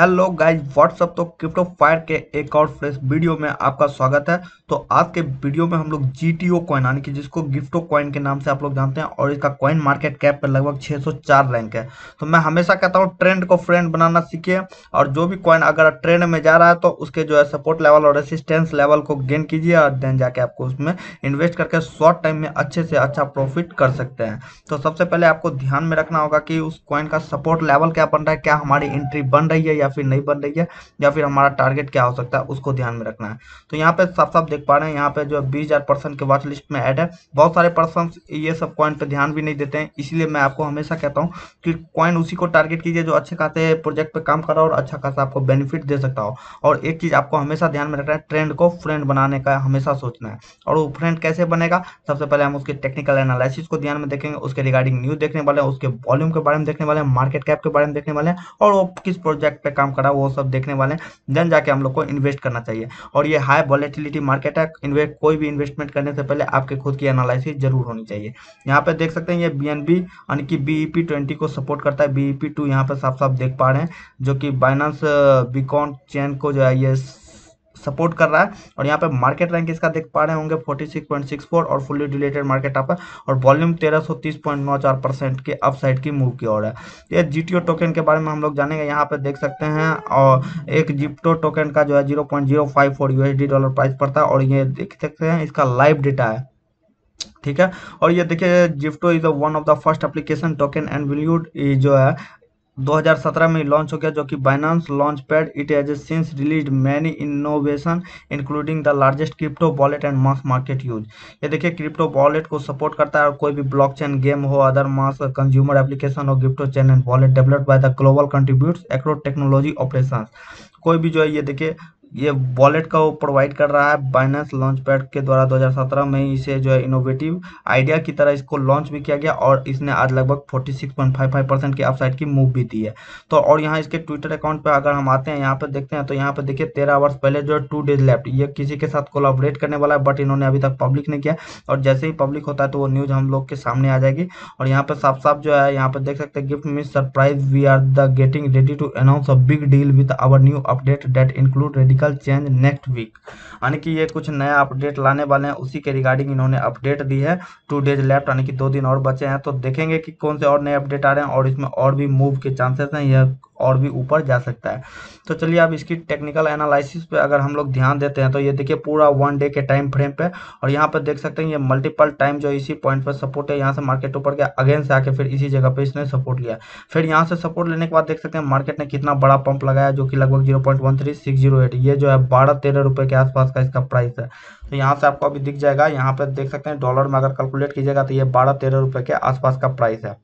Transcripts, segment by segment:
hello guys what's up तो crypto fire के एक और फ्रेश वीडियो में आपका स्वागत है तो आज के वीडियो में हम लोग जी टी ओ कॉइन यानी कि जिसको गिफ्टो कॉइन के नाम से आप लोग जानते हैं और इसका कॉइन मार्केट कैप पर लगभग 604 रैंक है तो मैं हमेशा कहता हूँ ट्रेंड को फ्रेंड बनाना सीखिए और जो भी कॉइन अगर ट्रेंड में जा रहा है तो उसके जो है सपोर्ट लेवल और रेसिस्टेंस लेवल को गेन कीजिए और देन जाके आपको उसमें इन्वेस्ट करके शॉर्ट टाइम में अच्छे से अच्छा प्रॉफिट कर सकते हैं तो सबसे पहले आपको ध्यान में रखना होगा कि उस कॉइन का सपोर्ट लेवल क्या बन रहा है क्या हमारी एंट्री बन रही है या या फिर नहीं बन रही है या फिर हमारा टारगेट क्या हो सकता है उसको ध्यान में रखना है तो यहाँ पे साफ साफ देख पा रहे हैं यहाँ पे जो है बीस हज़ार परसेंट के वॉच लिस्ट में ऐड है बहुत सारे पर्सन ये सब कॉइन पे ध्यान भी नहीं देते हैं इसीलिए मैं आपको हमेशा कहता हूँ कि कॉइन उसी को टारगेट कीजिए जो अच्छे खाते प्रोजेक्ट पर काम कर रहा हो और अच्छा खासा आपको बेनिफिट दे सकता हो और एक चीज़ आपको हमेशा ध्यान में रखना है ट्रेंड को फ्रेंड बनाने का हमेशा सोचना है और वो फ्रेंड कैसे बनेगा सबसे पहले हम उसके टेक्निकल एनालिसिस को ध्यान में देखेंगे उसके रिगार्डिंग न्यूज़ देखने वाले हैं उसके वॉल्यूम के बारे में देखने वाले हैं मार्केट कैप के बारे में देखने वाले हैं और वो किस प्रोजेक्ट पे पे काम करा वो सब देखने वाले हैं देन जाके हम लोग को इन्वेस्ट करना चाहिए और ये हाई वॉलेटिलिटी मार्केट है इन्वेस्ट कोई भी इन्वेस्टमेंट करने से पहले आपके खुद की एनालिसिस जरूर होनी चाहिए यहाँ पे देख सकते हैं ये बी एन बी यानी कि बी ई पी ट्वेंटी को सपोर्ट करता है बी ई पी टू यहाँ पे साफ साफ देख पा रहे हैं जो कि बाइनांस बिकॉन चैन को जो है ये सपोर्ट कर रहा है और यहाँ पे मार्केट रैंक इसका देख पा रहे होंगे 46.64 और फुल्ली डिलेटेड मार्केट आप और वॉल्यूम 1330.94 परसेंट के अपसाइड की मूव की ओर है ये जीटीओ टोकन के बारे में हम लोग जानेंगे यहाँ पे देख सकते हैं और एक जिप्टो टोकन का जो है जीरो पॉइंट डॉलर प्राइस पड़ता है और ये देख सकते हैं इसका लाइव डेटा है ठीक है और ये देखिए Gifto is one of the first application token and valued जो है 2017 में लॉन्च हो गया जो कि Binance launch pad it has since release many innovations including the largest crypto wallet and mass market use ये देखिए क्रिप्टो वॉलेट को सपोर्ट करता है और कोई भी ब्लॉकचेन गेम हो अदर मास कंज्यूमर एप्लीकेशन हो crypto chain and wallet developed by the global contribute across technology operation कोई भी जो है ये देखिए ये वॉलेट का वो प्रोवाइड कर रहा है बाइनेंस लॉन्च पैड के द्वारा 2017 में इसे जो है इनोवेटिव आइडिया की तरह इसको लॉन्च भी किया गया और इसने आज लगभग 46.55 परसेंट की अपसाइड की मूव भी दी है तो और यहाँ इसके ट्विटर अकाउंट पर अगर हम आते हैं यहाँ पर देखते हैं तो यहाँ पर देखिए तेरह आवर्स पहले जो है टू डेज लेफ्ट ये किसी के साथ कोलाबरेट करने वाला है बट इन्होंने अभी तक पब्लिक नहीं किया और जैसे ही पब्लिक होता है तो वो न्यूज़ हम लोग के सामने आ जाएगी और यहाँ पर साफ साफ जो है यहाँ पर देख सकते हैं gift miss surprise we are the getting ready to announce a big deal with our new update that include ready medical change next week यानी कि ये कुछ नया अपडेट लाने वाले हैं उसी के रिगार्डिंग इन्होंने अपडेट दी है टू डेज लेफ्ट यानी कि दो दिन और बचे हैं तो देखेंगे कि कौन से और नए अपडेट आ रहे हैं और इसमें और भी मूव के चांसेस हैं यह और भी ऊपर जा सकता है तो चलिए अब इसकी टेक्निकल एनालिसिस पे अगर हम लोग ध्यान देते हैं तो ये देखिए पूरा वन डे के टाइम फ्रेम पे और यहाँ पर देख सकते हैं ये मल्टीपल टाइम जो इसी पॉइंट पर सपोर्ट है यहाँ से मार्केट ऊपर गया अगेन से आके फिर इसी जगह पे इसने सपोर्ट लिया फिर यहाँ से सपोर्ट लेने के बाद देख सकते हैं मार्केट ने कितना बड़ा पंप लगाया जो कि लगभग जीरो ये ये जो है बारह तेरह रुपए के आसपास का इसका प्राइस है तो यहाँ से आपको अभी दिख जाएगा यहाँ पर देख सकते हैं डॉलर में अगर कैलकुलेट कीजिएगा तो ये बारह तेरह रुपए के आसपास का प्राइस है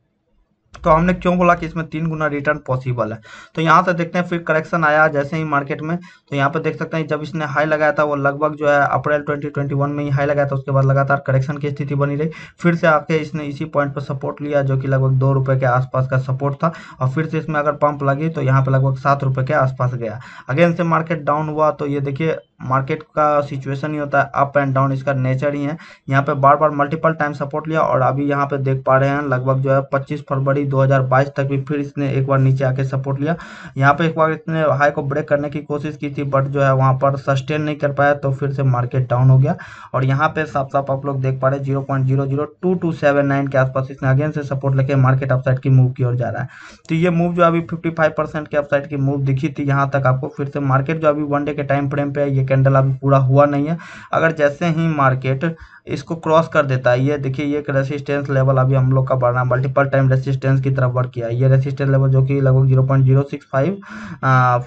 तो हमने क्यों बोला कि इसमें तीन गुना रिटर्न पॉसिबल है तो यहाँ से देखते हैं फिर करेक्शन आया जैसे ही मार्केट में तो यहाँ पे देख सकते हैं जब इसने हाई लगाया था वो लगभग जो है अप्रैल 2021 में ही हाई लगाया था उसके बाद लगातार करेक्शन की स्थिति बनी रही फिर से आके इसने इसी पॉइंट पर सपोर्ट लिया जो कि लगभग दो रुपये के आसपास का सपोर्ट था और फिर से इसमें अगर पंप लगी तो यहाँ पर लगभग सात के आसपास गया अगेन से मार्केट डाउन हुआ तो ये देखिए मार्केट का सिचुएशन ही होता है अप एंड डाउन इसका नेचर ही है यहाँ पे बार बार मल्टीपल टाइम सपोर्ट लिया और अभी यहाँ पे देख पा रहे हैं लगभग जो है 25 फरवरी 2022 तक भी फिर इसने एक बार नीचे आके सपोर्ट लिया यहाँ पे एक बार इसने हाई को ब्रेक करने की कोशिश की थी बट जो है वहाँ पर सस्टेन नहीं कर पाया तो फिर से मार्केट डाउन हो गया और यहाँ पे साफ साफ आप लोग देख पा रहे जीरो के आसपास इसने अगेन से सपोर्ट लेके मार्केट अपसाइड की मूव की ओर जा रहा है तो ये मूव जो अभी फिफ्टी के अपसाइड की मूव दिखी थी यहाँ तक आपको फिर से मार्केट जो अभी वन डे के टाइम फ्रेम पे है ये कैंडल अभी पूरा हुआ नहीं है अगर जैसे ही मार्केट इसको क्रॉस कर देता है ये देखिए ये एक रेसिस्टेंस लेवल अभी हम लोग का बढ़ रहा है मल्टीपल टाइम रेसिस्टेंस की तरफ वर्क किया है ये रेसिस्टेंस लेवल जो कि लगभग zero point zero six five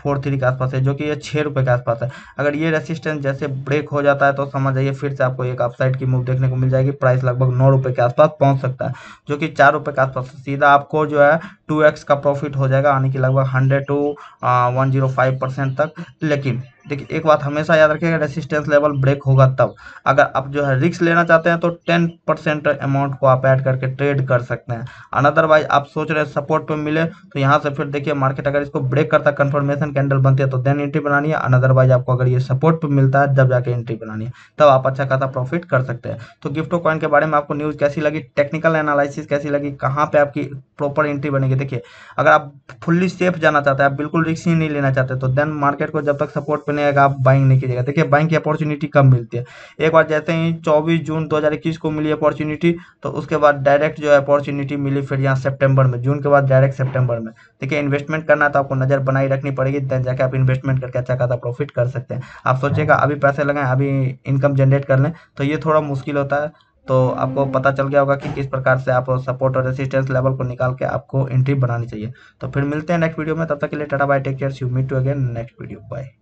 four three के आसपास है जो कि ये छः रुपये के आसपास है अगर ये रेसिस्टेंस जैसे ब्रेक हो जाता है तो समझ आइए फिर से आपको एक अपसाइड की मूव देखने को मिल जाएगी प्राइस लगभग नौ के आसपास पहुँच सकता है जो कि चार के आसपास सीधा आपको जो है टू का प्रॉफिट हो जाएगा यानी कि लगभग हंड्रेड टू वन तक लेकिन देखिए एक बात हमेशा याद रखिएगा रेसिस्टेंस लेवल ब्रेक होगा तब अगर आप जो है रिस्क लेना चाहते हैं तो टेन परसेंट अमाउंट को आप ऐड करके ट्रेड कर सकते हैं अनदरवाइज आप सोच रहे हैं सपोर्ट पे मिले तो यहाँ से फिर देखिए मार्केट अगर इसको ब्रेक करता कन्फर्मेशन कैंडल बनती है तो देन एंट्री बनानी है अनदरवाइज आपको अगर ये सपोर्ट पर मिलता है जब जाके एंट्री बनानी है तब आप अच्छा खासा प्रॉफिट कर सकते हैं तो गिफ्टो कॉइन के बारे में आपको न्यूज़ कैसी लगी टेक्निकल एनालिसिस कैसी लगी कहाँ पर आपकी प्रॉपर एंट्री बनेगी देखिए अगर आप फुल्ली सेफ जाना चाहते हैं आप बिल्कुल रिक्स ही नहीं लेना चाहते तो देन मार्केट को जब तक सपोर्ट पर करने अगर आप बाइंग नहीं कीजिएगा देखिए बाइंग की अपॉर्चुनिटी कब मिलती है एक बार जैसे ही 24 जून 2021 को मिली अपॉर्चुनिटी तो उसके बाद डायरेक्ट जो है अपॉर्चुनिटी मिली फिर यहाँ सेप्टेम्बर में जून के बाद डायरेक्ट सेप्टेम्बर में देखिए इन्वेस्टमेंट करना तो आपको नज़र बनाई रखनी पड़ेगी दैन जाके आप इन्वेस्टमेंट करके अच्छा खासा प्रॉफिट कर सकते हैं आप सोचिएगा अभी पैसे लगाएं अभी इनकम जनरेट कर लें तो ये थोड़ा मुश्किल होता है तो आपको पता चल गया होगा कि किस प्रकार से आप सपोर्ट और रेसिस्टेंस लेवल को निकाल के आपको एंट्री बनानी चाहिए तो फिर मिलते हैं नेक्स्ट वीडियो में तब तक के लिए tata bye take care you meet to again next video bye